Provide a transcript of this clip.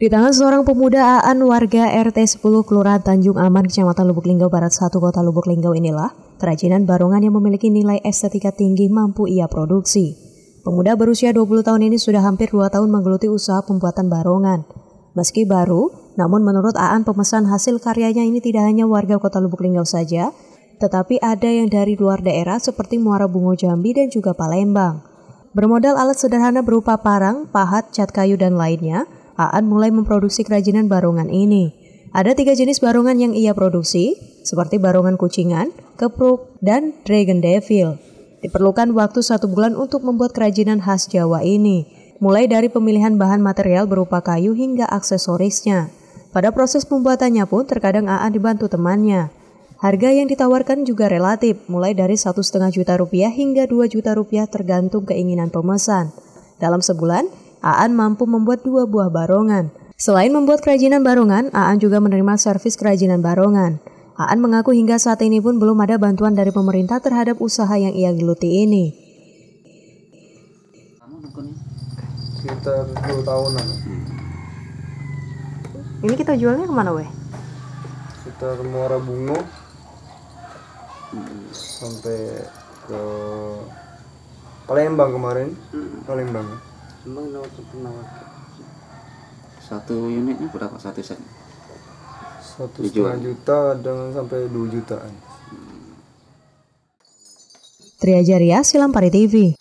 Di tangan seorang pemuda Aan warga RT 10 Kelurahan Tanjung Aman, Kecamatan Lubuk Linggau Barat 1, Kota Lubuk Linggau inilah, kerajinan barongan yang memiliki nilai estetika tinggi mampu ia produksi. Pemuda berusia 20 tahun ini sudah hampir 2 tahun menggeluti usaha pembuatan barongan. Meski baru, namun menurut Aan pemesan hasil karyanya ini tidak hanya warga Kota Lubuk Linggau saja, tetapi ada yang dari luar daerah seperti Muara Bungo Jambi dan juga Palembang. Bermodal alat sederhana berupa parang, pahat, cat kayu, dan lainnya, Aan mulai memproduksi kerajinan barongan ini. Ada tiga jenis barongan yang ia produksi, seperti barongan kucingan, kepruk, dan dragon devil. Diperlukan waktu satu bulan untuk membuat kerajinan khas Jawa ini, mulai dari pemilihan bahan material berupa kayu hingga aksesorisnya. Pada proses pembuatannya pun terkadang Aan dibantu temannya. Harga yang ditawarkan juga relatif, mulai dari satu setengah juta rupiah hingga 2 juta rupiah tergantung keinginan pemesan. Dalam sebulan, Aan mampu membuat dua buah barongan. Selain membuat kerajinan barongan, Aan juga menerima servis kerajinan barongan. Aan mengaku hingga saat ini pun belum ada bantuan dari pemerintah terhadap usaha yang ia geluti ini. Sekitar 10 tahunan. Ini kita jualnya kemana, weh? Sekitar Muara Bungo sampai ke Palembang kemarin. Hmm. Palembang satu unitnya berapa satu set satu setengah juta dengan sampai dua jutaan hmm. Triajaria Silampari TV